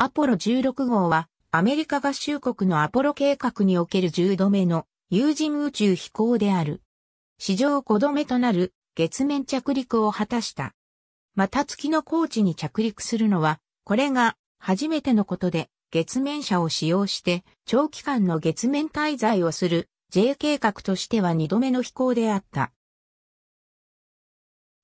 アポロ16号は、アメリカ合衆国のアポロ計画における10度目の有人宇宙飛行である。史上5度目となる月面着陸を果たした。また月の高地に着陸するのは、これが初めてのことで月面車を使用して長期間の月面滞在をする J 計画としては2度目の飛行であった。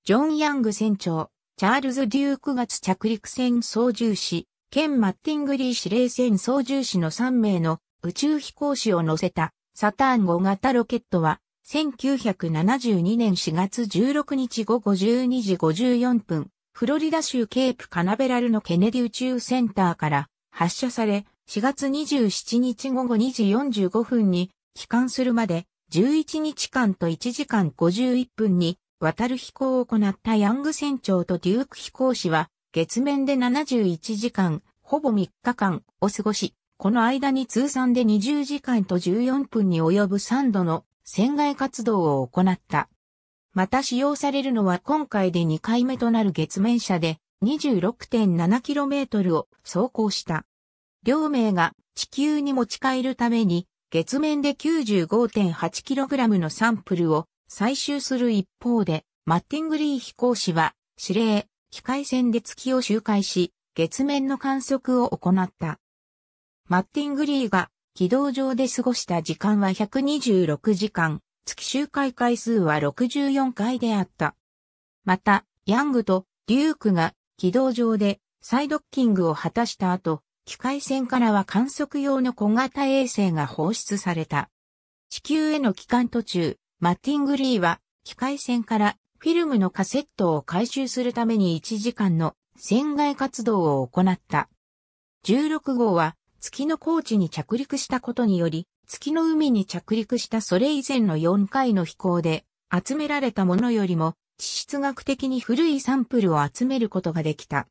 ジョン・ヤング船長、チャールズ・デューク月着陸船操縦士、県マッティングリー司令船操縦士の3名の宇宙飛行士を乗せたサターン5型ロケットは1972年4月16日午後12時54分、フロリダ州ケープカナベラルのケネディ宇宙センターから発射され、4月27日午後2時45分に帰還するまで11日間と1時間51分に渡る飛行を行ったヤング船長とデューク飛行士は月面で71時間、ほぼ3日間を過ごし、この間に通算で20時間と14分に及ぶ3度の船外活動を行った。また使用されるのは今回で2回目となる月面車で 26.7km を走行した。両名が地球に持ち帰るために月面で 95.8kg のサンプルを採集する一方で、マッティングリー飛行士は指令、機械船で月を周回し、月面の観測を行った。マッティングリーが軌道上で過ごした時間は126時間、月周回回数は64回であった。また、ヤングとデュークが軌道上で再ドッキングを果たした後、機械船からは観測用の小型衛星が放出された。地球への帰還途中、マッティングリーは機械船からフィルムのカセットを回収するために1時間の船外活動を行った。16号は月の高地に着陸したことにより、月の海に着陸したそれ以前の4回の飛行で集められたものよりも地質学的に古いサンプルを集めることができた。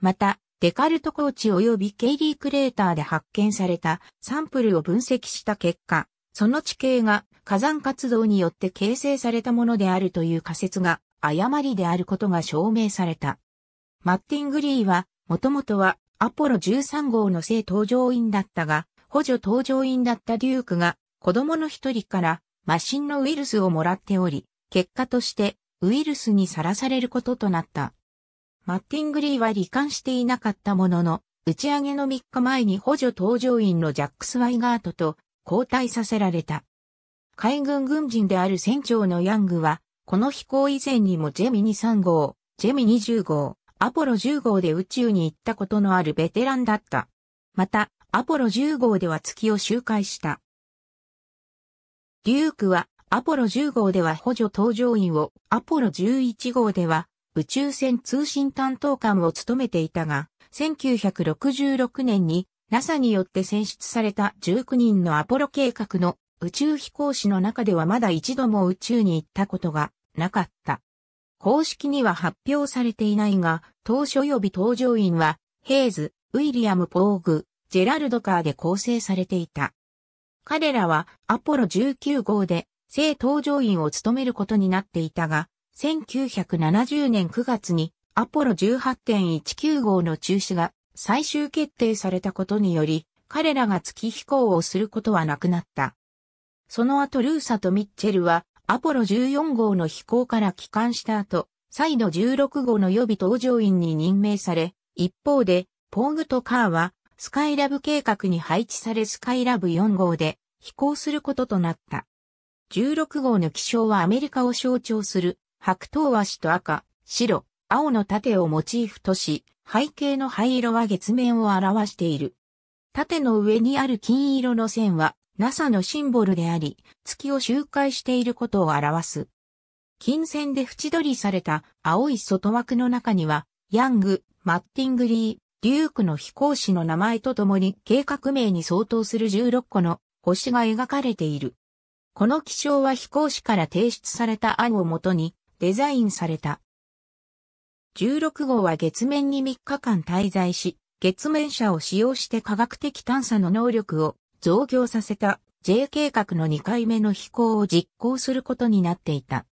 また、デカルト高地及びケイリークレーターで発見されたサンプルを分析した結果、その地形が火山活動によって形成されたものであるという仮説が誤りであることが証明された。マッティングリーは、もともとはアポロ13号の正搭乗員だったが、補助搭乗員だったデュークが子供の一人からマシンのウイルスをもらっており、結果としてウイルスにさらされることとなった。マッティングリーは罹患していなかったものの、打ち上げの3日前に補助搭乗員のジャックス・ワイガートと交代させられた。海軍軍人である船長のヤングは、この飛行以前にもジェミニ3号、ジェミニ10号、アポロ10号で宇宙に行ったことのあるベテランだった。また、アポロ10号では月を周回した。デュークは、アポロ10号では補助搭乗員を、アポロ11号では、宇宙船通信担当官を務めていたが、1966年に NASA によって選出された19人のアポロ計画の宇宙飛行士の中ではまだ一度も宇宙に行ったことがなかった。公式には発表されていないが、当初予備搭乗員は、ヘイズ、ウィリアム・ポーグ、ジェラルド・カーで構成されていた。彼らはアポロ19号で正搭乗員を務めることになっていたが、1970年9月にアポロ18.19号の中止が最終決定されたことにより、彼らが月飛行をすることはなくなった。その後ルーサとミッチェルはアポロ14号の飛行から帰還した後、再度16号の予備搭乗員に任命され、一方で、ポーグとカーはスカイラブ計画に配置されスカイラブ4号で飛行することとなった。16号の気象はアメリカを象徴する白桃足と赤、白、青の盾をモチーフとし、背景の灰色は月面を表している。盾の上にある金色の線は NASA のシンボルであり、月を周回していることを表す。金線で縁取りされた青い外枠の中には、ヤング、マッティングリー、デュークの飛行士の名前とともに計画名に相当する16個の星が描かれている。この気象は飛行士から提出された案をもとにデザインされた。16号は月面に3日間滞在し、月面車を使用して科学的探査の能力を増強させた J 計画の2回目の飛行を実行することになっていた。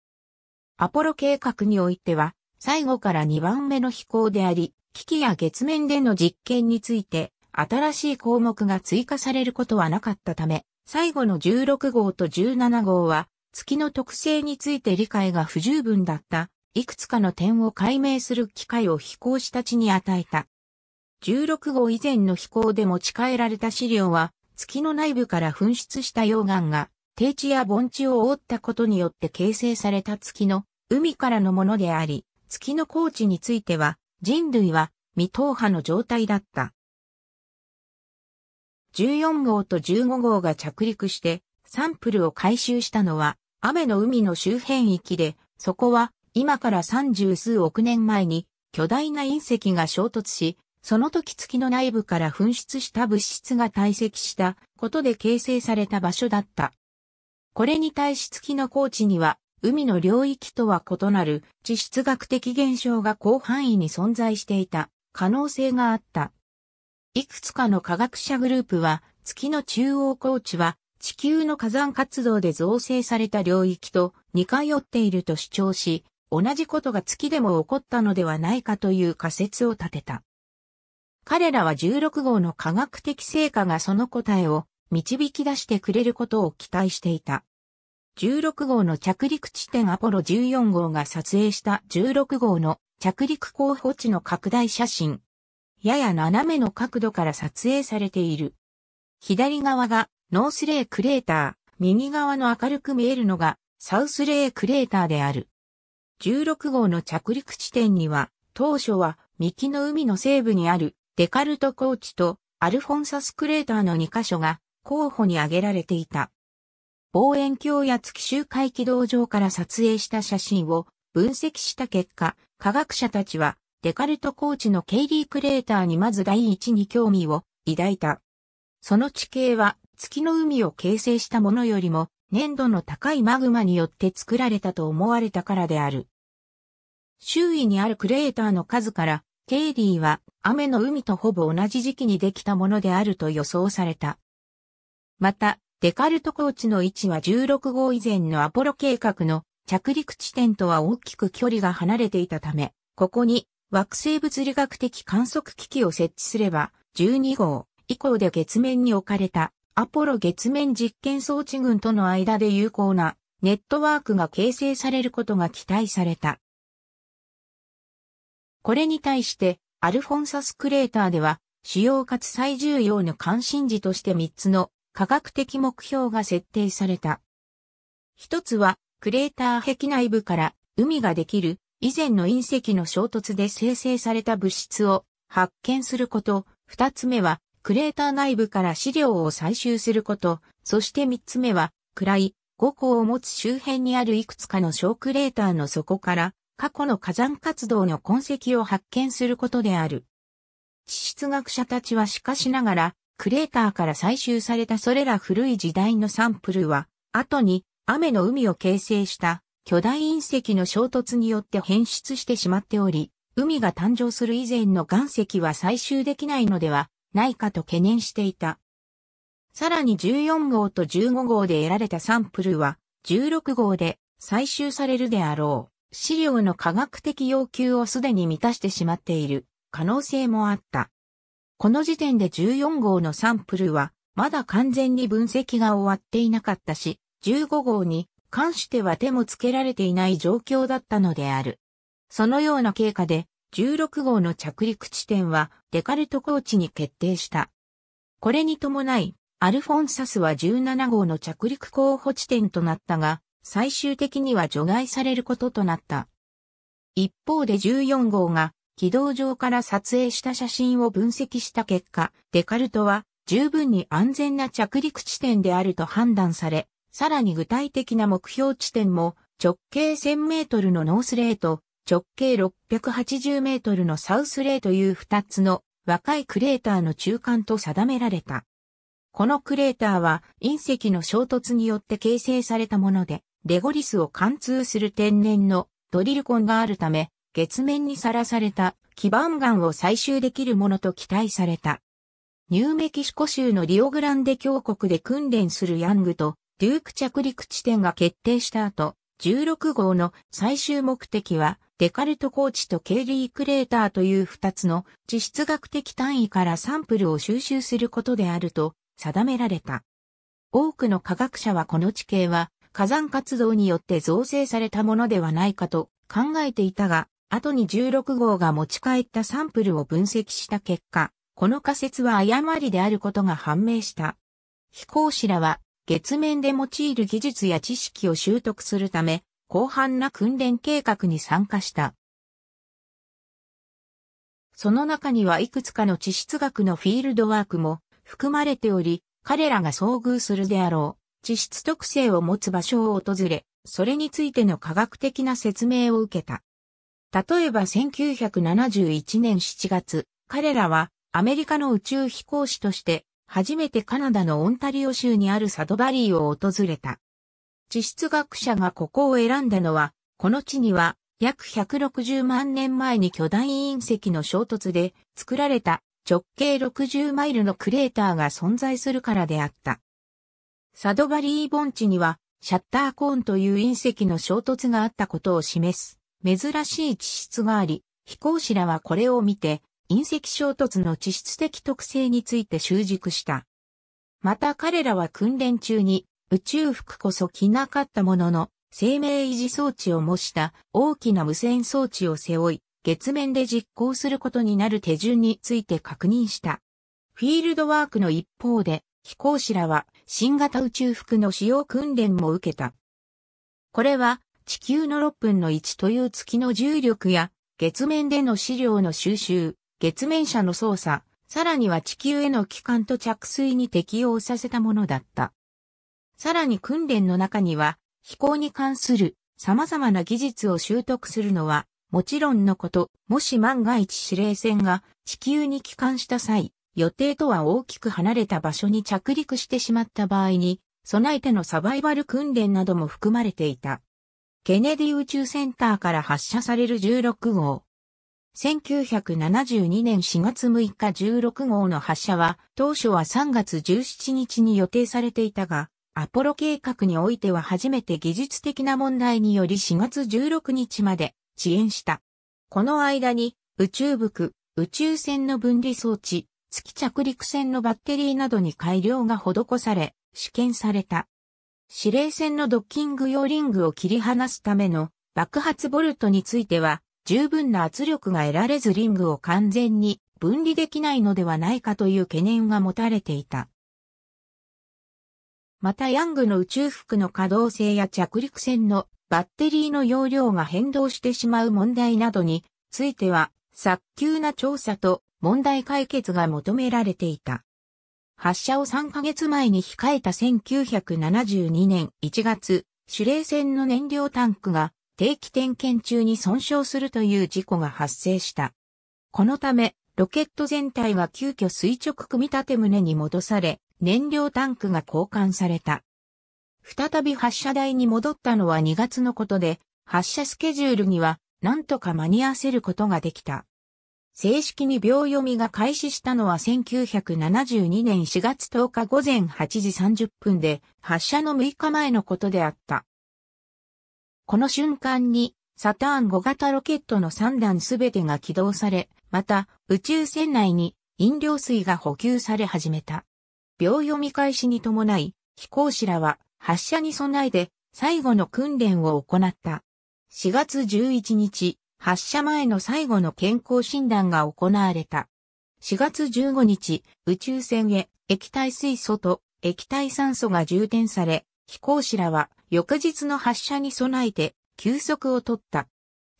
アポロ計画においては、最後から2番目の飛行であり、機器や月面での実験について、新しい項目が追加されることはなかったため、最後の16号と17号は、月の特性について理解が不十分だった、いくつかの点を解明する機会を飛行士たちに与えた。16号以前の飛行で持ち帰られた資料は、月の内部から噴出した溶岩が、低地や盆地を覆ったことによって形成された月の海からのものであり、月の高地については、人類は未踏破の状態だった。14号と15号が着陸して、サンプルを回収したのは、雨の海の周辺域で、そこは今から三十数億年前に巨大な隕石が衝突し、その時月の内部から噴出した物質が堆積したことで形成された場所だった。これに対し月の高地には、海の領域とは異なる地質学的現象が広範囲に存在していた可能性があった。いくつかの科学者グループは、月の中央高地は地球の火山活動で造成された領域と似通っていると主張し、同じことが月でも起こったのではないかという仮説を立てた。彼らは16号の科学的成果がその答えを導き出してくれることを期待していた。16号の着陸地点アポロ14号が撮影した16号の着陸候補地の拡大写真。やや斜めの角度から撮影されている。左側がノースレイクレーター、右側の明るく見えるのがサウスレイクレーターである。16号の着陸地点には当初は幹の海の西部にあるデカルトコーチとアルフォンサスクレーターの2箇所が候補に挙げられていた。望遠鏡や月周回軌道上から撮影した写真を分析した結果、科学者たちはデカルトコーチのケイリークレーターにまず第一に興味を抱いた。その地形は月の海を形成したものよりも粘度の高いマグマによって作られたと思われたからである。周囲にあるクレーターの数からケイリーは雨の海とほぼ同じ時期にできたものであると予想された。また、デカルトコーチの位置は16号以前のアポロ計画の着陸地点とは大きく距離が離れていたため、ここに惑星物理学的観測機器を設置すれば、12号以降で月面に置かれたアポロ月面実験装置群との間で有効なネットワークが形成されることが期待された。これに対して、アルフォンサスクレーターでは、主要かつ最重要の関心事として3つの科学的目標が設定された。一つは、クレーター壁内部から海ができる以前の隕石の衝突で生成された物質を発見すること。二つ目は、クレーター内部から資料を採集すること。そして三つ目は、暗い、5個を持つ周辺にあるいくつかの小クレーターの底から過去の火山活動の痕跡を発見することである。地質学者たちはしかしながら、クレーターから採集されたそれら古い時代のサンプルは、後に雨の海を形成した巨大隕石の衝突によって変質してしまっており、海が誕生する以前の岩石は採集できないのではないかと懸念していた。さらに14号と15号で得られたサンプルは、16号で採集されるであろう。資料の科学的要求をすでに満たしてしまっている可能性もあった。この時点で14号のサンプルは、まだ完全に分析が終わっていなかったし、15号に関しては手もつけられていない状況だったのである。そのような経過で、16号の着陸地点はデカルトコーチに決定した。これに伴い、アルフォンサスは17号の着陸候補地点となったが、最終的には除外されることとなった。一方で14号が軌道上から撮影した写真を分析した結果、デカルトは十分に安全な着陸地点であると判断され、さらに具体的な目標地点も直径1000メートルのノースレーと直径680メートルのサウスレーという2つの若いクレーターの中間と定められた。このクレーターは隕石の衝突によって形成されたもので、レゴリスを貫通する天然のドリルコンがあるため、月面にさらされた基盤岩を採集できるものと期待された。ニューメキシコ州のリオグランデ峡谷で訓練するヤングとデューク着陸地点が決定した後、16号の最終目的はデカルト高地とケイリークレーターという2つの地質学的単位からサンプルを収集することであると定められた。多くの科学者はこの地形は火山活動によって造成されたものではないかと考えていたが、後に16号が持ち帰ったサンプルを分析した結果、この仮説は誤りであることが判明した。飛行士らは月面で用いる技術や知識を習得するため、広範な訓練計画に参加した。その中にはいくつかの地質学のフィールドワークも含まれており、彼らが遭遇するであろう。地質特性を持つ場所を訪れ、それについての科学的な説明を受けた。例えば1971年7月、彼らはアメリカの宇宙飛行士として初めてカナダのオンタリオ州にあるサドバリーを訪れた。地質学者がここを選んだのは、この地には約160万年前に巨大隕石の衝突で作られた直径60マイルのクレーターが存在するからであった。サドバリー盆地には、シャッターコーンという隕石の衝突があったことを示す、珍しい地質があり、飛行士らはこれを見て、隕石衝突の地質的特性について習熟した。また彼らは訓練中に、宇宙服こそ着なかったものの、生命維持装置を模した大きな無線装置を背負い、月面で実行することになる手順について確認した。フィールドワークの一方で、飛行士らは新型宇宙服の使用訓練も受けた。これは地球の6分の1という月の重力や月面での資料の収集、月面車の操作、さらには地球への帰還と着水に適応させたものだった。さらに訓練の中には飛行に関する様々な技術を習得するのはもちろんのこと、もし万が一指令船が地球に帰還した際、予定とは大きく離れた場所に着陸してしまった場合に、備えてのサバイバル訓練なども含まれていた。ケネディ宇宙センターから発射される16号。1972年4月6日16号の発射は、当初は3月17日に予定されていたが、アポロ計画においては初めて技術的な問題により4月16日まで遅延した。この間に宇宙服、宇宙船の分離装置、月着陸船のバッテリーなどに改良が施され、試験された。指令船のドッキング用リングを切り離すための爆発ボルトについては、十分な圧力が得られずリングを完全に分離できないのではないかという懸念が持たれていた。またヤングの宇宙服の可動性や着陸船のバッテリーの容量が変動してしまう問題などについては、早急な調査と問題解決が求められていた。発射を3ヶ月前に控えた1972年1月、主霊船の燃料タンクが定期点検中に損傷するという事故が発生した。このため、ロケット全体は急遽垂直組み立て胸に戻され、燃料タンクが交換された。再び発射台に戻ったのは2月のことで、発射スケジュールには、何とか間に合わせることができた。正式に秒読みが開始したのは1972年4月10日午前8時30分で、発射の6日前のことであった。この瞬間に、サターン5型ロケットの3段すべてが起動され、また、宇宙船内に飲料水が補給され始めた。秒読み開始に伴い、飛行士らは発射に備えて最後の訓練を行った。4月11日、発射前の最後の健康診断が行われた。4月15日、宇宙船へ液体水素と液体酸素が充填され、飛行士らは翌日の発射に備えて休息を取った。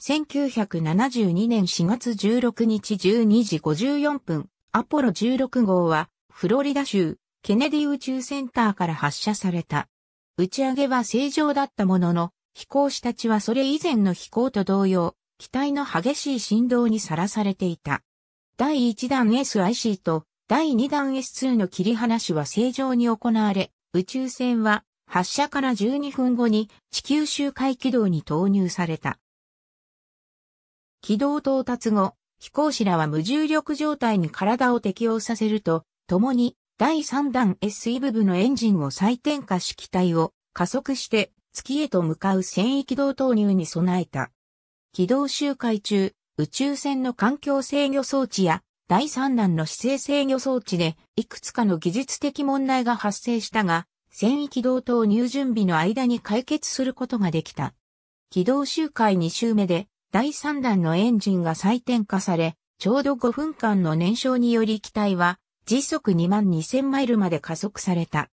1972年4月16日12時54分、アポロ16号はフロリダ州ケネディ宇宙センターから発射された。打ち上げは正常だったものの、飛行士たちはそれ以前の飛行と同様、機体の激しい振動にさらされていた。第1弾 SIC と第2弾 S2 の切り離しは正常に行われ、宇宙船は発射から12分後に地球周回軌道に投入された。軌道到達後、飛行士らは無重力状態に体を適応させると、共に第3弾 SE 部分のエンジンを再点火し機体を加速して月へと向かう繊維軌道投入に備えた。軌道周回中、宇宙船の環境制御装置や第3弾の姿勢制御装置でいくつかの技術的問題が発生したが、繊維軌道等入準備の間に解決することができた。軌道周回2周目で第3弾のエンジンが再点火され、ちょうど5分間の燃焼により機体は時速2万2000マイルまで加速された。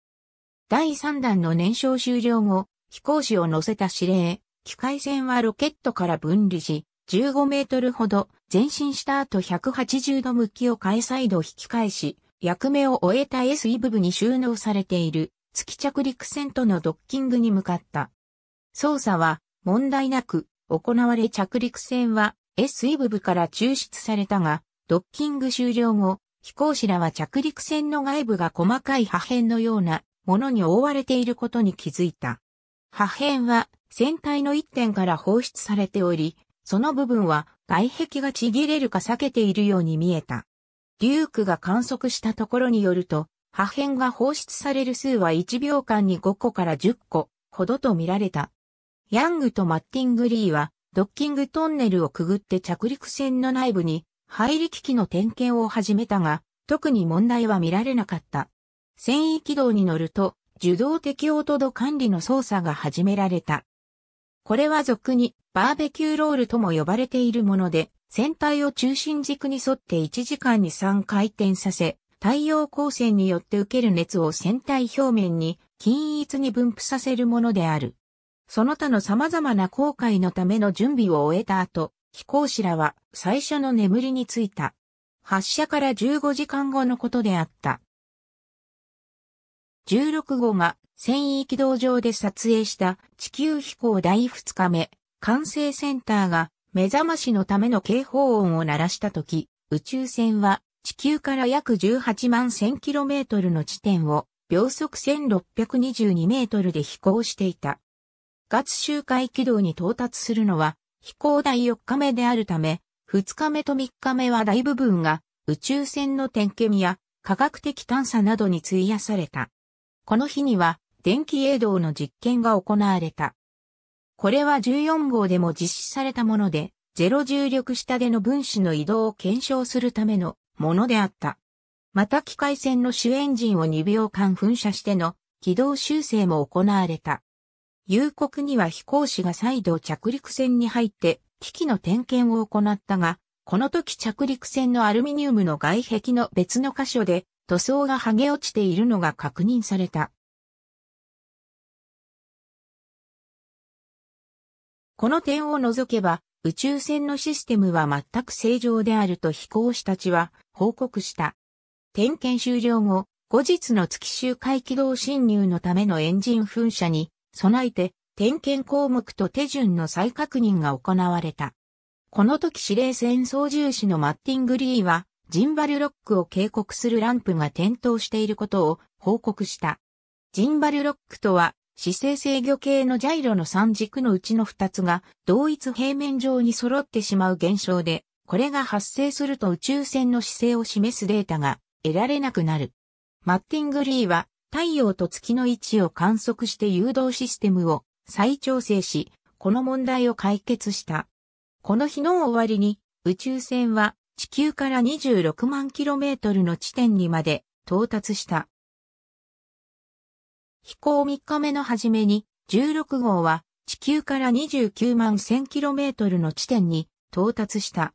第3弾の燃焼終了後、飛行士を乗せた指令、機械船はロケットから分離し、15メートルほど前進した後180度向きを変え再度引き返し、役目を終えた SE 部に収納されている月着陸船とのドッキングに向かった。操作は問題なく行われ着陸船は SE 部から抽出されたが、ドッキング終了後、飛行士らは着陸船の外部が細かい破片のようなものに覆われていることに気づいた。破片は船体の一点から放出されており、その部分は外壁がちぎれるか裂けているように見えた。デュークが観測したところによると、破片が放出される数は1秒間に5個から10個ほどと見られた。ヤングとマッティングリーは、ドッキングトンネルをくぐって着陸船の内部に入り機器の点検を始めたが、特に問題は見られなかった。繊維軌道に乗ると、受動的応とど管理の操作が始められた。これは俗にバーベキューロールとも呼ばれているもので、船体を中心軸に沿って1時間に3回転させ、太陽光線によって受ける熱を船体表面に均一に分布させるものである。その他の様々な航海のための準備を終えた後、飛行士らは最初の眠りについた。発射から15時間後のことであった。16号が繊維軌道上で撮影した地球飛行第2日目、管制センターが目覚ましのための警報音を鳴らしたとき、宇宙船は地球から約18万 1000km の地点を秒速 1622m で飛行していた。月周回軌道に到達するのは飛行第4日目であるため、2日目と3日目は大部分が宇宙船の点検や科学的探査などに費やされた。この日には電気営動の実験が行われた。これは14号でも実施されたもので、ゼロ重力下での分子の移動を検証するためのものであった。また機械船の主エンジンを2秒間噴射しての軌道修正も行われた。夕刻には飛行士が再度着陸船に入って機器の点検を行ったが、この時着陸船のアルミニウムの外壁の別の箇所で塗装が剥げ落ちているのが確認された。この点を除けば、宇宙船のシステムは全く正常であると飛行士たちは報告した。点検終了後、後日の月周回軌道侵入のためのエンジン噴射に備えて、点検項目と手順の再確認が行われた。この時司令船操縦士のマッティングリーは、ジンバルロックを警告するランプが点灯していることを報告した。ジンバルロックとは、姿勢制御系のジャイロの三軸のうちの二つが同一平面上に揃ってしまう現象で、これが発生すると宇宙船の姿勢を示すデータが得られなくなる。マッティングリーは太陽と月の位置を観測して誘導システムを再調整し、この問題を解決した。この日の終わりに宇宙船は地球から26万キロメートルの地点にまで到達した。飛行3日目の初めに、16号は地球から29万 1000km の地点に到達した。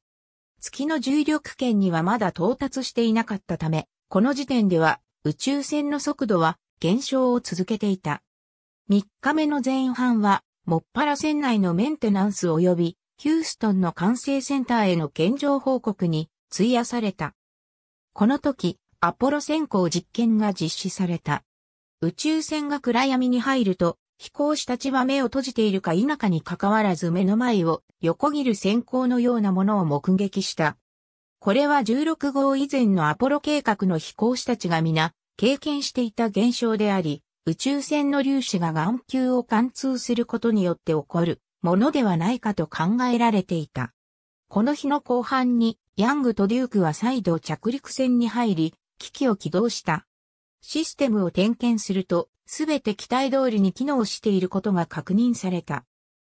月の重力圏にはまだ到達していなかったため、この時点では宇宙船の速度は減少を続けていた。3日目の前半は、もっぱら船内のメンテナンス及びヒューストンの管制センターへの現状報告に費やされた。この時、アポロ先行実験が実施された。宇宙船が暗闇に入ると、飛行士たちは目を閉じているか否かに関わらず目の前を横切る閃光のようなものを目撃した。これは16号以前のアポロ計画の飛行士たちが皆経験していた現象であり、宇宙船の粒子が眼球を貫通することによって起こるものではないかと考えられていた。この日の後半に、ヤングとデュークは再度着陸船に入り、機器を起動した。システムを点検すると、すべて機体通りに機能していることが確認された。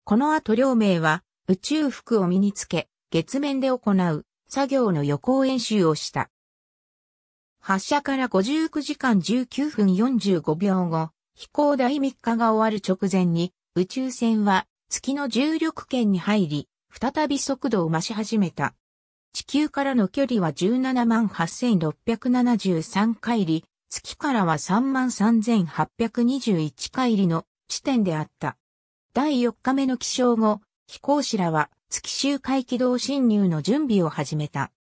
この後両名は、宇宙服を身につけ、月面で行う、作業の予行演習をした。発射から59時間19分45秒後、飛行第3日が終わる直前に、宇宙船は月の重力圏に入り、再び速度を増し始めた。地球からの距離は178,673回里、月からは33,821回里の地点であった。第4日目の起床後、飛行士らは月周回軌道侵入の準備を始めた。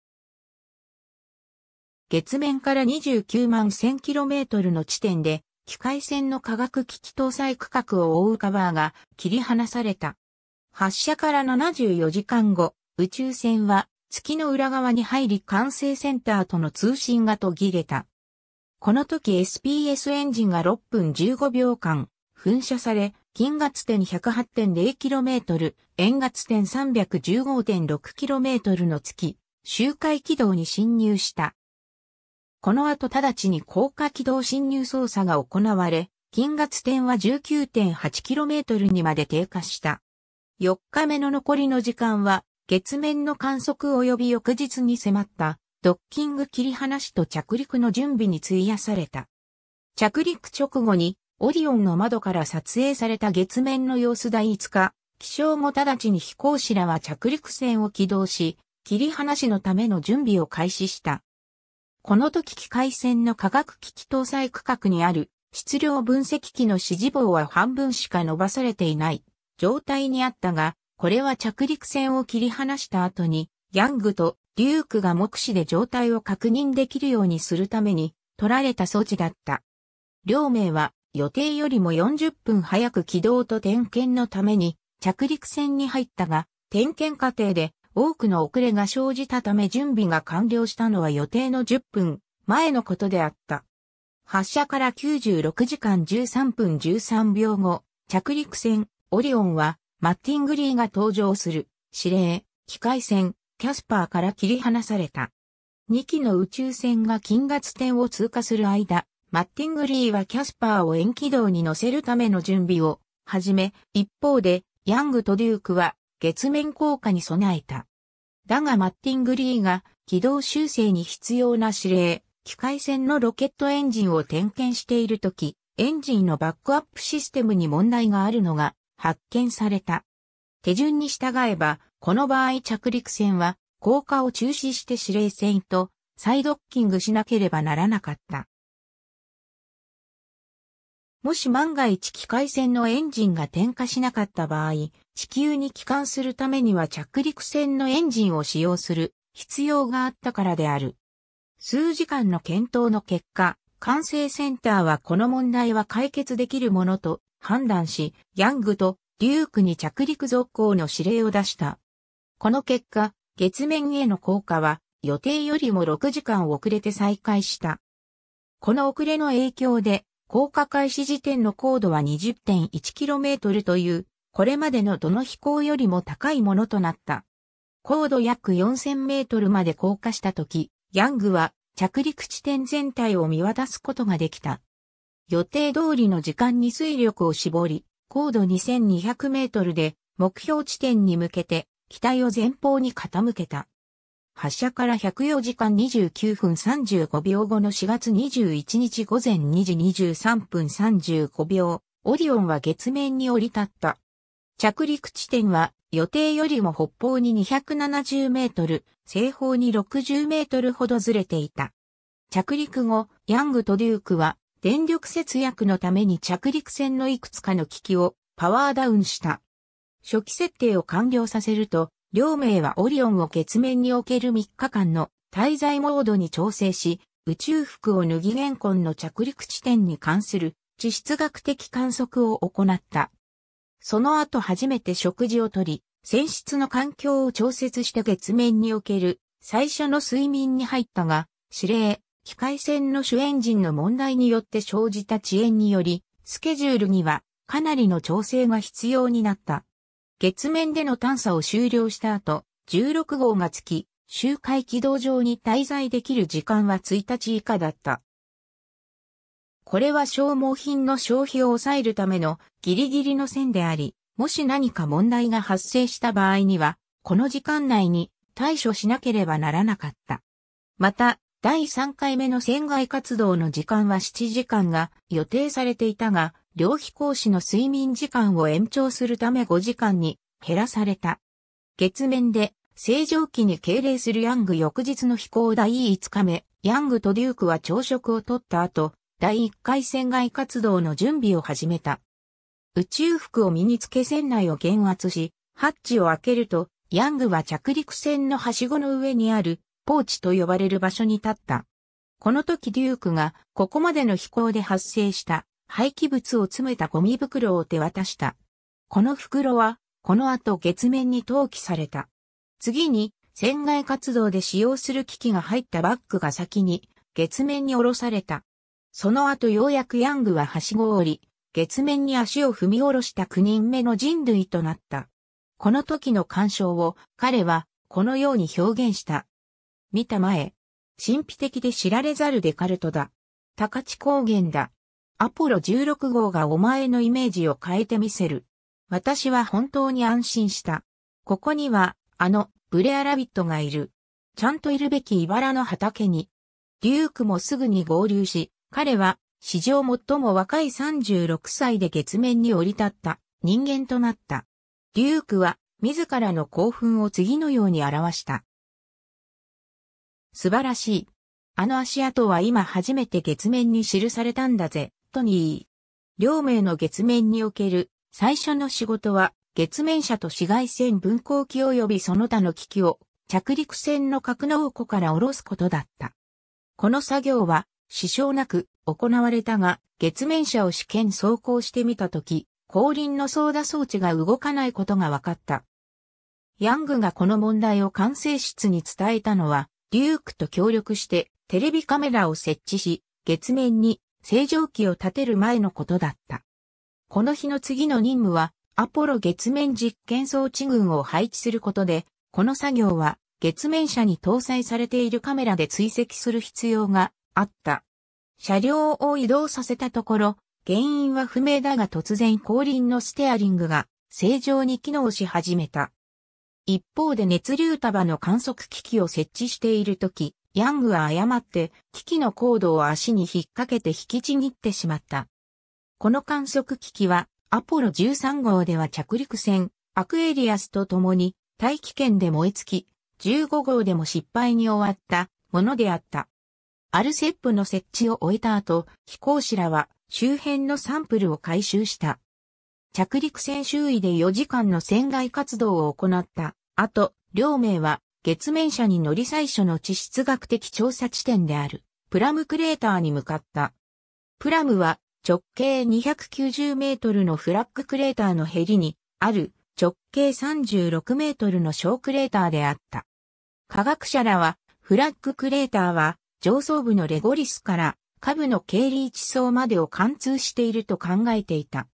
月面から29万 1000km の地点で機械船の化学機器搭載区画を覆うカバーが切り離された。発射から74時間後、宇宙船は月の裏側に入り管制センターとの通信が途切れた。この時 SPS エンジンが6分15秒間噴射され、近月点 108.0km、円月点 315.6km の月、周回軌道に侵入した。この後直ちに高架軌道侵入捜査が行われ、金月点は 19.8km にまで低下した。4日目の残りの時間は、月面の観測及び翌日に迫った、ドッキング切り離しと着陸の準備に費やされた。着陸直後に、オリオンの窓から撮影された月面の様子第5日、気象後直ちに飛行士らは着陸船を起動し、切り離しのための準備を開始した。この時機械船の化学機器搭載区画にある質量分析機の指示棒は半分しか伸ばされていない状態にあったが、これは着陸船を切り離した後に、ヤングとリュークが目視で状態を確認できるようにするために取られた措置だった。両名は予定よりも40分早く起動と点検のために着陸船に入ったが、点検過程で多くの遅れが生じたため準備が完了したのは予定の10分前のことであった。発射から96時間13分13秒後、着陸船オリオンはマッティングリーが登場する指令、機械船キャスパーから切り離された。2機の宇宙船が金月点を通過する間、マッティングリーはキャスパーを円軌道に乗せるための準備を始め、一方で、ヤングとデュークは月面降下に備えた。だがマッティングリーが軌道修正に必要な指令、機械船のロケットエンジンを点検しているとき、エンジンのバックアップシステムに問題があるのが発見された。手順に従えば、この場合着陸船は降下を中止して指令船と再ドッキングしなければならなかった。もし万が一機械船のエンジンが点火しなかった場合、地球に帰還するためには着陸船のエンジンを使用する必要があったからである。数時間の検討の結果、管制センターはこの問題は解決できるものと判断し、ヤングとデュークに着陸続行の指令を出した。この結果、月面への降下は予定よりも6時間遅れて再開した。この遅れの影響で降下開始時点の高度は 20.1km という、これまでのどの飛行よりも高いものとなった。高度約4000メートルまで降下した時、ヤングは着陸地点全体を見渡すことができた。予定通りの時間に水力を絞り、高度2200メートルで目標地点に向けて機体を前方に傾けた。発射から104時間29分35秒後の4月21日午前2時23分35秒、オリオンは月面に降り立った。着陸地点は予定よりも北方に270メートル、西方に60メートルほどずれていた。着陸後、ヤングとデュークは電力節約のために着陸船のいくつかの機器をパワーダウンした。初期設定を完了させると両名はオリオンを月面における3日間の滞在モードに調整し、宇宙服を脱ぎ玄根の着陸地点に関する地質学的観測を行った。その後初めて食事をとり、船室の環境を調節して月面における最初の睡眠に入ったが、指令、機械船の主エンジンの問題によって生じた遅延により、スケジュールにはかなりの調整が必要になった。月面での探査を終了した後、16号がき、周回軌道上に滞在できる時間は1日以下だった。これは消耗品の消費を抑えるためのギリギリの線であり、もし何か問題が発生した場合には、この時間内に対処しなければならなかった。また、第3回目の船外活動の時間は7時間が予定されていたが、両飛行士の睡眠時間を延長するため5時間に減らされた。月面で正常期に敬礼するヤング翌日の飛行第5日目、ヤングとデュークは朝食をとった後、第1回船外活動の準備を始めた。宇宙服を身につけ船内を減圧し、ハッチを開けると、ヤングは着陸船のはしごの上にある、ポーチと呼ばれる場所に立った。この時デュークが、ここまでの飛行で発生した、廃棄物を詰めたゴミ袋を手渡した。この袋は、この後月面に投棄された。次に、船外活動で使用する機器が入ったバッグが先に、月面に降ろされた。その後ようやくヤングははしごを降り、月面に足を踏み下ろした9人目の人類となった。この時の干渉を彼はこのように表現した。見た前、神秘的で知られざるデカルトだ。高地高原だ。アポロ16号がお前のイメージを変えてみせる。私は本当に安心した。ここには、あの、ブレアラビットがいる。ちゃんといるべき茨の畑に。デュークもすぐに合流し、彼は、史上最も若い36歳で月面に降り立った人間となった。デュークは、自らの興奮を次のように表した。素晴らしい。あの足跡は今初めて月面に記されたんだぜ。トニー。両名の月面における最初の仕事は、月面車と紫外線分光器及びその他の機器を着陸船の格納庫から下ろすことだった。この作業は支障なく行われたが、月面車を試験走行してみたとき、後輪の操舵装置が動かないことが分かった。ヤングがこの問題を管制室に伝えたのは、デュークと協力してテレビカメラを設置し、月面に星条旗を立てる前のことだった。この日の次の任務は、アポロ月面実験装置群を配置することで、この作業は月面車に搭載されているカメラで追跡する必要があった。車両を移動させたところ、原因は不明だが突然後輪のステアリングが正常に機能し始めた。一方で熱流束の観測機器を設置しているとき、ヤングは誤って機器のコードを足に引っ掛けて引きちぎってしまった。この観測機器はアポロ13号では着陸船アクエリアスと共に大気圏で燃え尽き、15号でも失敗に終わったものであった。アルセップの設置を終えた後、飛行士らは周辺のサンプルを回収した。着陸船周囲で4時間の船外活動を行った。後、両名は月面車に乗り最初の地質学的調査地点であるプラムクレーターに向かった。プラムは直径290メートルのフラッグクレーターのヘリにある直径36メートルの小クレーターであった。科学者らはフラッグクレーターは上層部のレゴリスから下部のケイリー地層までを貫通していると考えていた。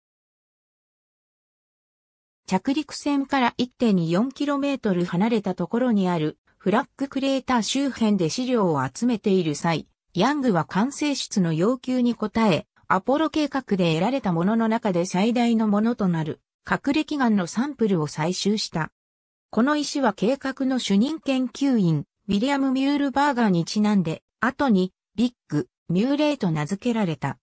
着陸船から 1.24km 離れたところにあるフラッグクレーター周辺で資料を集めている際、ヤングは管制室の要求に応え、アポロ計画で得られたものの中で最大のものとなる、隠れ祈願のサンプルを採集した。この石は計画の主任研究員、ウィリアム・ミュールバーガーにちなんで、後に、ビッグ、ミューレイと名付けられた。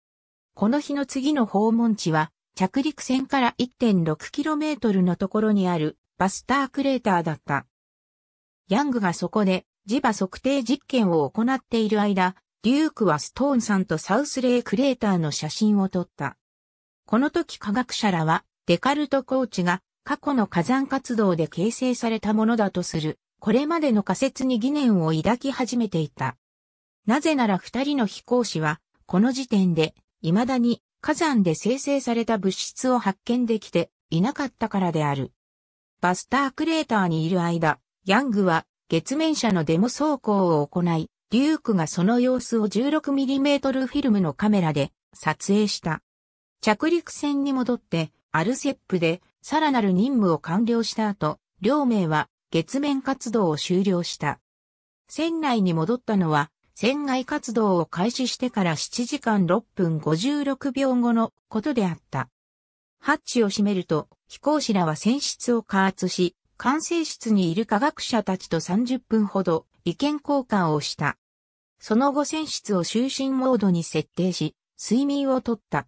この日の次の訪問地は、着陸船から 1.6km のところにあるバスタークレーターだった。ヤングがそこで磁場測定実験を行っている間、デュークはストーンさんとサウスレイクレーターの写真を撮った。この時科学者らはデカルトコーチが過去の火山活動で形成されたものだとする、これまでの仮説に疑念を抱き始めていた。なぜなら二人の飛行士は、この時点で、未だに火山で生成された物質を発見できていなかったからである。バスタークレーターにいる間、ヤングは月面車のデモ走行を行い、デュークがその様子を 16mm フィルムのカメラで撮影した。着陸船に戻ってアルセップでさらなる任務を完了した後、両名は月面活動を終了した。船内に戻ったのは船外活動を開始してから7時間6分56秒後のことであった。ハッチを閉めると、飛行士らは船室を加圧し、管制室にいる科学者たちと30分ほど意見交換をした。その後船室を就寝モードに設定し、睡眠をとった。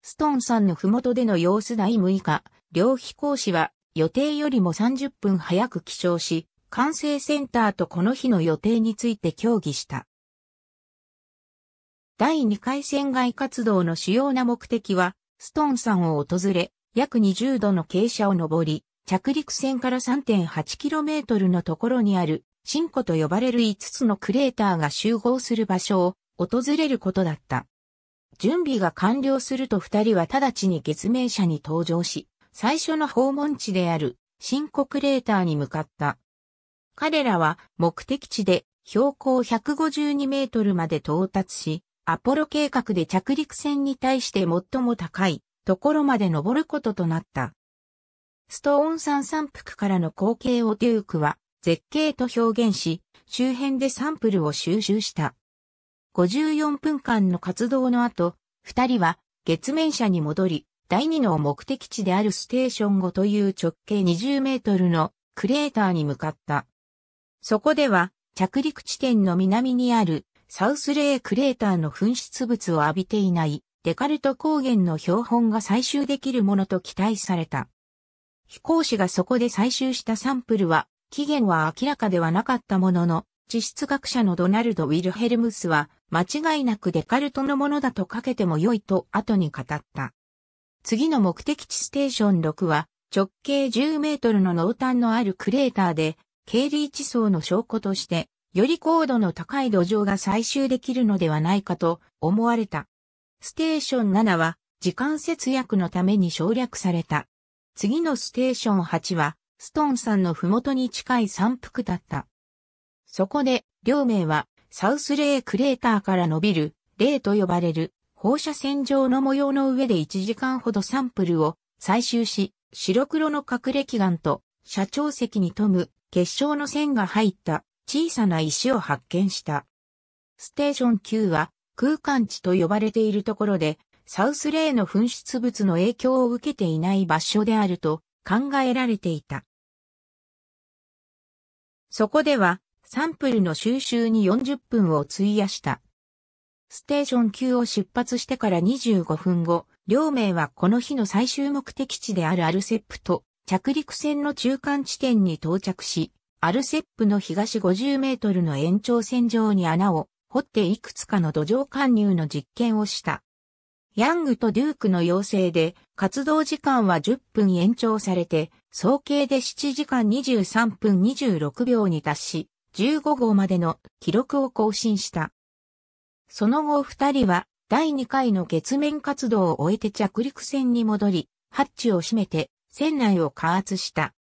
ストーンさんの麓での様子第6日、両飛行士は予定よりも30分早く起床し、管制センターとこの日の予定について協議した。第2回船外活動の主要な目的は、ストーン山を訪れ、約20度の傾斜を上り、着陸船から 3.8km のところにある、新湖と呼ばれる5つのクレーターが集合する場所を訪れることだった。準備が完了すると二人は直ちに月面車に登場し、最初の訪問地である新湖クレーターに向かった。彼らは目的地で標高152メートルまで到達し、アポロ計画で着陸船に対して最も高いところまで登ることとなった。ストーン山山腹からの光景をデュークは絶景と表現し、周辺でサンプルを収集した。54分間の活動の後、二人は月面車に戻り、第二の目的地であるステーション後という直径20メートルのクレーターに向かった。そこでは着陸地点の南にあるサウスレークレーターの噴出物を浴びていないデカルト高原の標本が採集できるものと期待された。飛行士がそこで採集したサンプルは、期限は明らかではなかったものの、地質学者のドナルド・ウィルヘルムスは、間違いなくデカルトのものだとかけても良いと後に語った。次の目的地ステーション6は、直径10メートルの濃淡のあるクレーターで、経理地層の証拠として、より高度の高い土壌が採集できるのではないかと思われた。ステーション7は時間節約のために省略された。次のステーション8はストンさんの麓に近い山腹だった。そこで両名はサウスレイクレーターから伸びるレと呼ばれる放射線状の模様の上で1時間ほどサンプルを採集し、白黒の隠れ基眼と社長席に富む結晶の線が入った小さな石を発見した。ステーション9は空間地と呼ばれているところで、サウスレイの噴出物の影響を受けていない場所であると考えられていた。そこでは、サンプルの収集に40分を費やした。ステーション9を出発してから25分後、両名はこの日の最終目的地であるアルセップと着陸船の中間地点に到着し、アルセップの東50メートルの延長線上に穴を掘っていくつかの土壌貫入の実験をした。ヤングとデュークの要請で活動時間は10分延長されて、総計で7時間23分26秒に達し、15号までの記録を更新した。その後2人は第2回の月面活動を終えて着陸船に戻り、ハッチを閉めて船内を加圧した。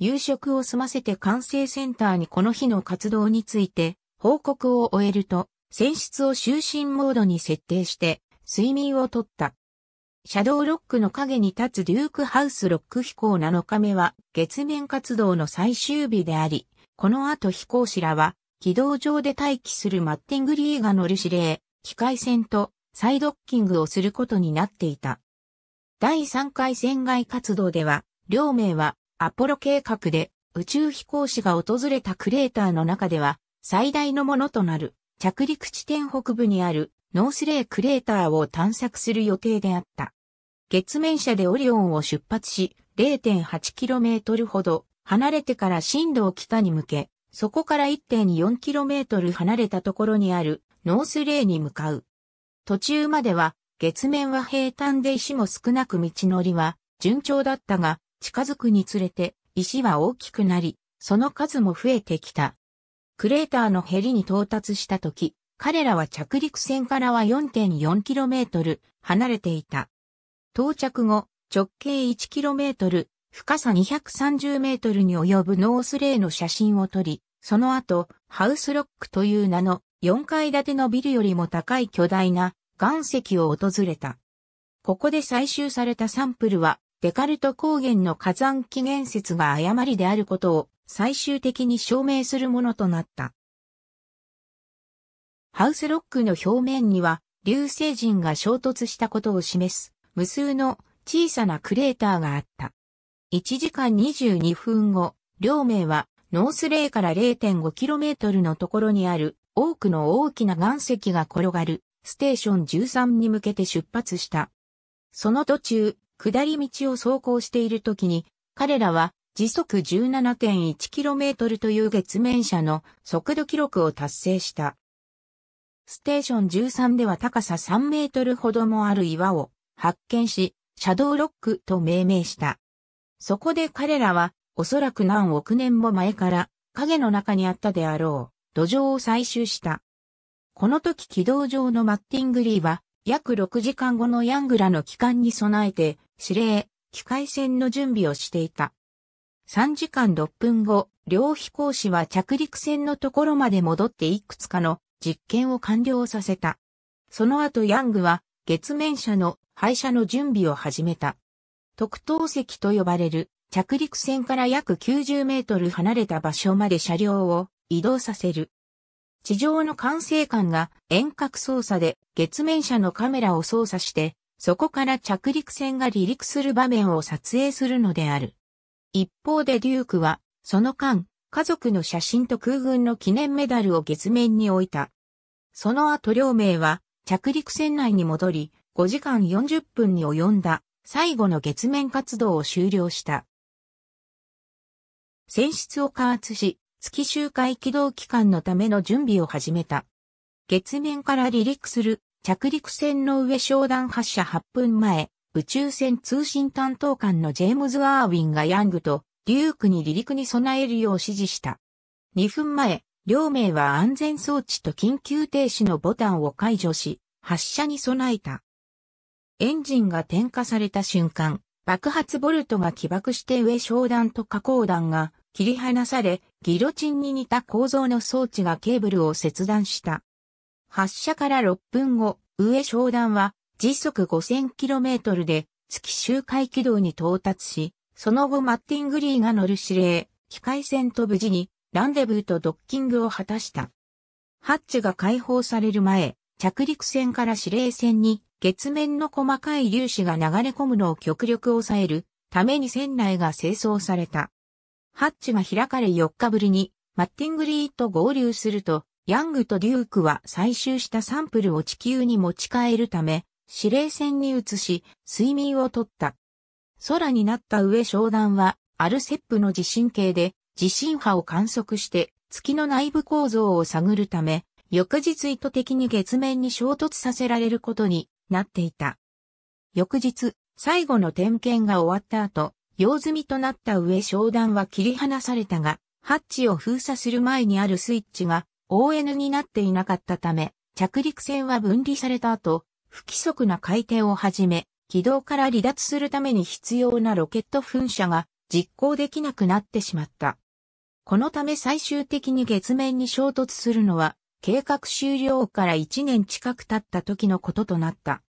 夕食を済ませて管制センターにこの日の活動について報告を終えると、船室を就寝モードに設定して睡眠をとった。シャドウロックの影に立つデュークハウスロック飛行7日目は月面活動の最終日であり、この後飛行士らは軌道上で待機するマッティングリーガ乗る指令、機械船とサイドッキングをすることになっていた。第3回船外活動では、両名はアポロ計画で宇宙飛行士が訪れたクレーターの中では最大のものとなる着陸地点北部にあるノースレイクレーターを探索する予定であった。月面車でオリオンを出発し 0.8km ほど離れてから震度を北に向け、そこから 1.4km 離れたところにあるノースレイに向かう。途中までは月面は平坦で石も少なく道のりは順調だったが、近づくにつれて石は大きくなり、その数も増えてきた。クレーターのヘリに到達した時、彼らは着陸船からは 4.4km 離れていた。到着後、直径 1km、深さ 230m に及ぶノースレイの写真を撮り、その後、ハウスロックという名の4階建てのビルよりも高い巨大な岩石を訪れた。ここで採集されたサンプルはデカルト高原の火山起源説が誤りであることを最終的に証明するものとなった。ハウスロックの表面には流星人が衝突したことを示す無数の小さなクレーターがあった。1時間22分後、両名はノースレイから 0.5km のところにある多くの大きな岩石が転がるステーション13に向けて出発した。その途中、下り道を走行している時に、彼らは時速 17.1km という月面車の速度記録を達成した。ステーション13では高さ3メートルほどもある岩を発見し、シャドーロックと命名した。そこで彼らは、おそらく何億年も前から影の中にあったであろう土壌を採集した。この時軌道上のマッティングリーは約6時間後のヤングラの帰還に備えて指令、機械戦の準備をしていた。3時間6分後、両飛行士は着陸船のところまで戻っていくつかの実験を完了させた。その後ヤングは月面車の廃車の準備を始めた。特等席と呼ばれる着陸船から約90メートル離れた場所まで車両を移動させる。地上の管制官が遠隔操作で月面車のカメラを操作してそこから着陸船が離陸する場面を撮影するのである。一方でデュークは、その間、家族の写真と空軍の記念メダルを月面に置いた。その後両名は着陸船内に戻り、5時間40分に及んだ最後の月面活動を終了した。船室を加圧し、月周回軌道期間のための準備を始めた。月面から離陸する着陸船の上商談発射8分前、宇宙船通信担当官のジェームズ・アーウィンがヤングとデュークに離陸に備えるよう指示した。2分前、両名は安全装置と緊急停止のボタンを解除し、発射に備えた。エンジンが点火された瞬間、爆発ボルトが起爆して上昇弾と加工弾が切り離され、ギロチンに似た構造の装置がケーブルを切断した。発射から6分後、上昇弾は時速 5000km で月周回軌道に到達し、その後マッティングリーが乗る指令、機械船と無事にランデブーとドッキングを果たした。ハッチが解放される前、着陸船から指令船に月面の細かい粒子が流れ込むのを極力抑えるために船内が清掃された。ハッチが開かれ4日ぶりにマッティングリーと合流すると、ヤングとデュークは採集したサンプルを地球に持ち帰るため、指令船に移し、睡眠をとった。空になった上商談は、アルセップの地震計で、地震波を観測して、月の内部構造を探るため、翌日意図的に月面に衝突させられることになっていた。翌日、最後の点検が終わった後、用済みとなった上商談は切り離されたが、ハッチを封鎖する前にあるスイッチが ON になっていなかったため、着陸船は分離された後、不規則な回転をはじめ、軌道から離脱するために必要なロケット噴射が実行できなくなってしまった。このため最終的に月面に衝突するのは、計画終了から1年近く経った時のこととなった。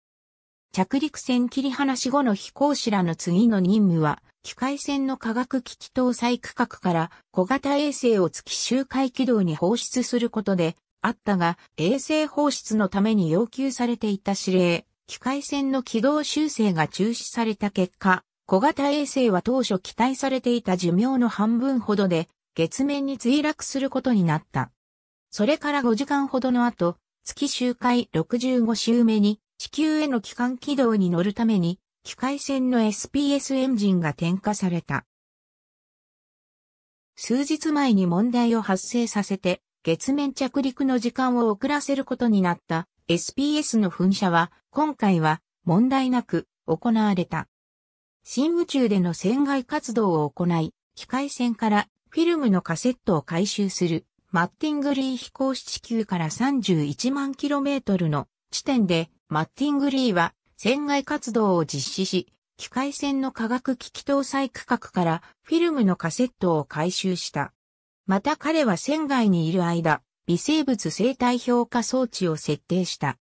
着陸船切り離し後の飛行士らの次の任務は、機械船の科学機器搭載区画から小型衛星を月周回軌道に放出することであったが、衛星放出のために要求されていた指令、機械船の軌道修正が中止された結果、小型衛星は当初期待されていた寿命の半分ほどで月面に墜落することになった。それから5時間ほどの後、月周回65周目に地球への帰還軌道に乗るために機械戦の SPS エンジンが点火された。数日前に問題を発生させて、月面着陸の時間を遅らせることになった SPS の噴射は、今回は問題なく行われた。新宇宙での船外活動を行い、機械船からフィルムのカセットを回収するマッティングリー飛行士地球から31万キロメートルの地点でマッティングリーは船外活動を実施し、機械船の化学機器搭載区画からフィルムのカセットを回収した。また彼は船外にいる間、微生物生態評価装置を設定した。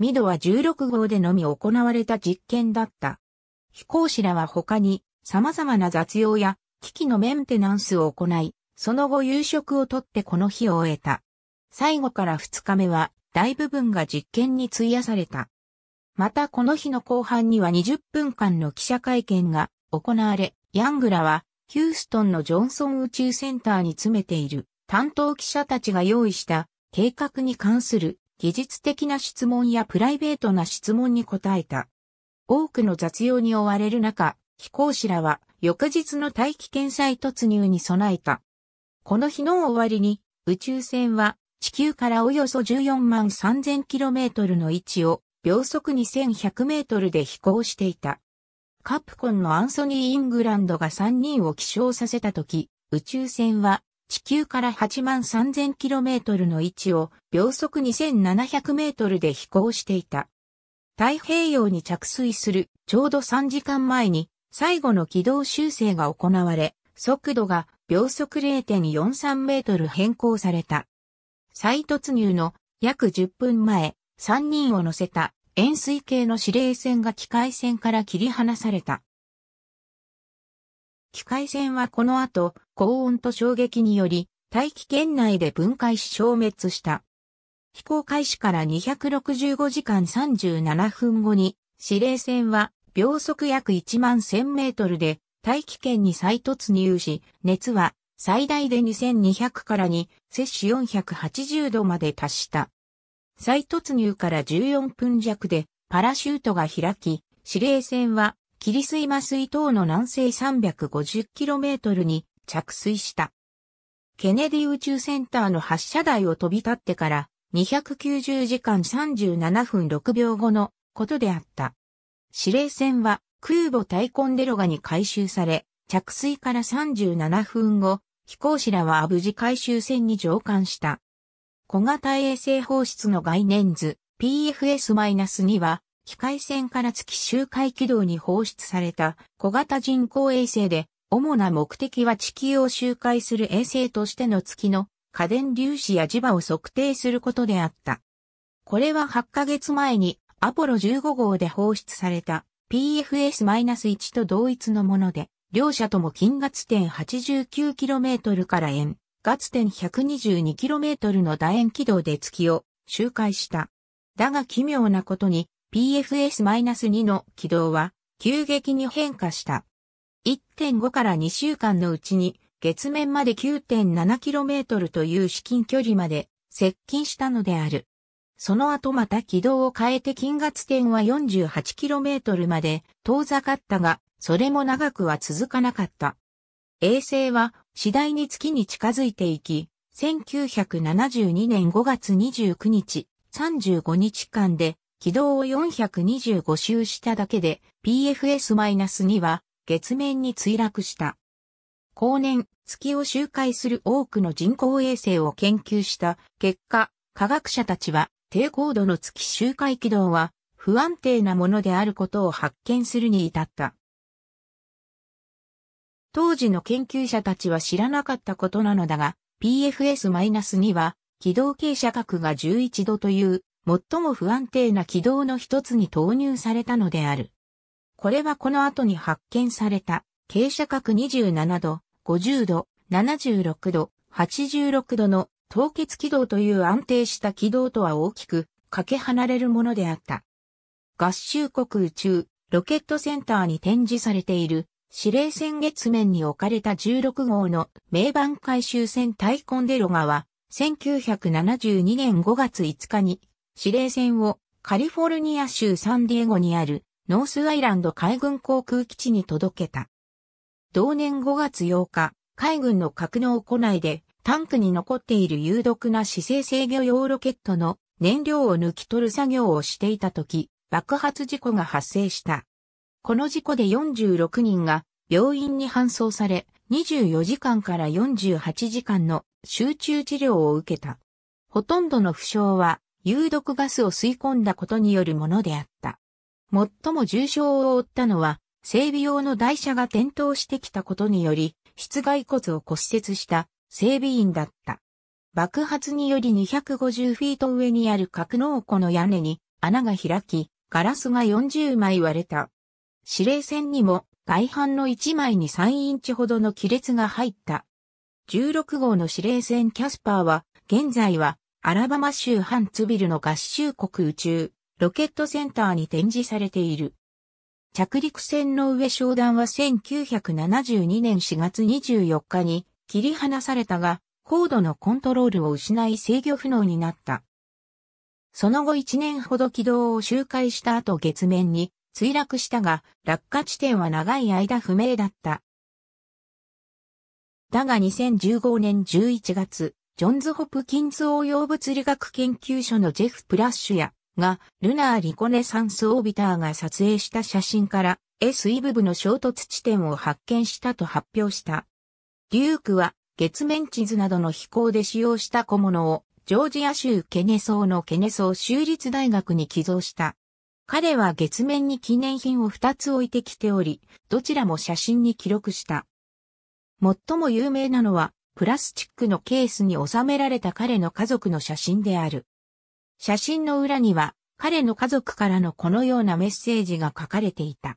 ミドは16号でのみ行われた実験だった。飛行士らは他に様々な雑用や機器のメンテナンスを行い、その後夕食をとってこの日を終えた。最後から2日目は大部分が実験に費やされた。またこの日の後半には20分間の記者会見が行われ、ヤングらはヒューストンのジョンソン宇宙センターに詰めている担当記者たちが用意した計画に関する技術的な質問やプライベートな質問に答えた。多くの雑用に追われる中、飛行士らは翌日の大気圏再突入に備えた。この日の終わりに宇宙船は地球からおよそ14万 3000km の位置を秒速2100メートルで飛行していた。カプコンのアンソニー・イングランドが3人を起床させたとき、宇宙船は地球から8万3 0 0 0トルの位置を秒速2 7 0 0ルで飛行していた。太平洋に着水するちょうど3時間前に最後の軌道修正が行われ、速度が秒速0.43メートル変更された。再突入の約10分前、3人を乗せた円錐形の指令船が機械船から切り離された。機械船はこの後、高温と衝撃により、大気圏内で分解し消滅した。飛行開始から265時間37分後に、指令船は秒速約1万1000メートルで大気圏に再突入し、熱は最大で2200からに摂氏480度まで達した。再突入から14分弱でパラシュートが開き、司令船は霧水麻水島の南西 350km に着水した。ケネディ宇宙センターの発射台を飛び立ってから290時間37分6秒後のことであった。司令船は空母タイコンデロガに回収され、着水から37分後、飛行士らは無事回収船に乗艦した。小型衛星放出の概念図 PFS-2 は、機械線から月周回軌道に放出された小型人工衛星で、主な目的は地球を周回する衛星としての月の家電粒子や磁場を測定することであった。これは8ヶ月前にアポロ15号で放出された PFS-1 と同一のもので、両者とも金月点 89km から円月点 122km の楕円軌道で月を周回した。だが奇妙なことに PFS-2 の軌道は急激に変化した。1.5から2週間のうちに月面まで 9.7km という至近距離まで接近したのである。その後また軌道を変えて金月点は 48km まで遠ざかったが、それも長くは続かなかった。衛星は次第に月に近づいていき、1972年5月29日、35日間で軌道を425周しただけで PFS-2 は月面に墜落した。後年、月を周回する多くの人工衛星を研究した結果、科学者たちは低高度の月周回軌道は不安定なものであることを発見するに至った。当時の研究者たちは知らなかったことなのだが、PFS-2 は軌道傾斜角が11度という最も不安定な軌道の一つに投入されたのである。これはこの後に発見された傾斜角27度、50度、76度、86度の凍結軌道という安定した軌道とは大きくかけ離れるものであった。合衆国宇宙ロケットセンターに展示されている司令船月面に置かれた16号の名盤回収船タイコンデロガは、1972年5月5日に、司令船をカリフォルニア州サンディエゴにあるノースアイランド海軍航空基地に届けた。同年5月8日、海軍の格納庫内でタンクに残っている有毒な姿勢制御用ロケットの燃料を抜き取る作業をしていた時、爆発事故が発生した。この事故で46人が病院に搬送され、24時間から48時間の集中治療を受けた。ほとんどの負傷は有毒ガスを吸い込んだことによるものであった。最も重傷を負ったのは、整備用の台車が転倒してきたことにより、室外骨を骨折した整備員だった。爆発により250フィート上にある格納庫の屋根に穴が開き、ガラスが40枚割れた。司令線にも外反の1枚に3インチほどの亀裂が入った。16号の司令船キャスパーは、現在はアラバマ州ハンツビルの合衆国宇宙ロケットセンターに展示されている。着陸船の上商談は1972年4月24日に切り離されたが、高度のコントロールを失い制御不能になった。その後1年ほど軌道を周回した後月面に墜落したが、落下地点は長い間不明だった。だが2015年11月、ジョンズ・ホプキンズ応用物理学研究所のジェフ・プラッシュや、が、ルナー・リコネサンス・オービターが撮影した写真から、SE 部部の衝突地点を発見したと発表した。デュークは、月面地図などの飛行で使用した小物を、ジョージア州ケネソーのケネソー州立大学に寄贈した。彼は月面に記念品を二つ置いてきており、どちらも写真に記録した。最も有名なのは、プラスチックのケースに収められた彼の家族の写真である。写真の裏には、彼の家族からのこのようなメッセージが書かれていた。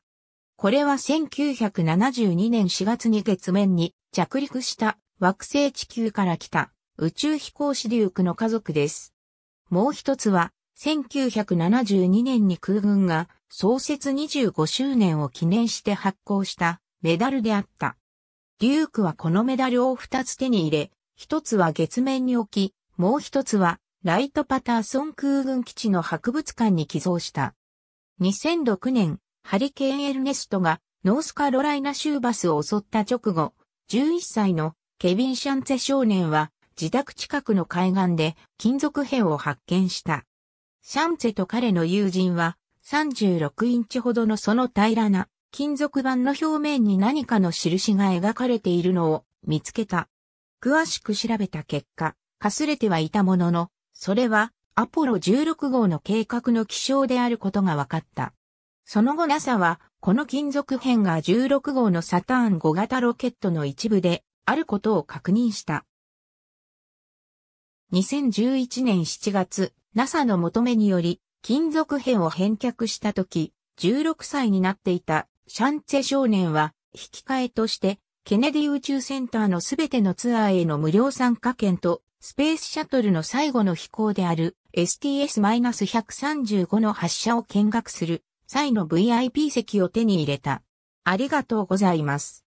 これは1972年4月に月面に着陸した惑星地球から来た宇宙飛行士デュークの家族です。もう一つは1972年に空軍が創設25周年を記念して発行したメダルであった。デュークはこのメダルを2つ手に入れ、1つは月面に置き、もう1つはライトパターソン空軍基地の博物館に寄贈した。2006年、ハリケーンエルネストがノースカロライナ州バスを襲った直後、11歳のケビン・シャンツェ少年は自宅近くの海岸で金属片を発見した。シャンツェと彼の友人は36インチほどのその平らな金属板の表面に何かの印が描かれているのを見つけた。詳しく調べた結果、かすれてはいたものの、それはアポロ16号の計画の気象であることが分かった。その後 NASA は、この金属片が16号のサターン5型ロケットの一部であることを確認した。2011年7月、NASA の求めにより、金属片を返却した時、16歳になっていたシャンツェ少年は、引き換えとして、ケネディ宇宙センターのすべてのツアーへの無料参加券と、スペースシャトルの最後の飛行である STS-135 の発射を見学する際の VIP 席を手に入れた。ありがとうございます。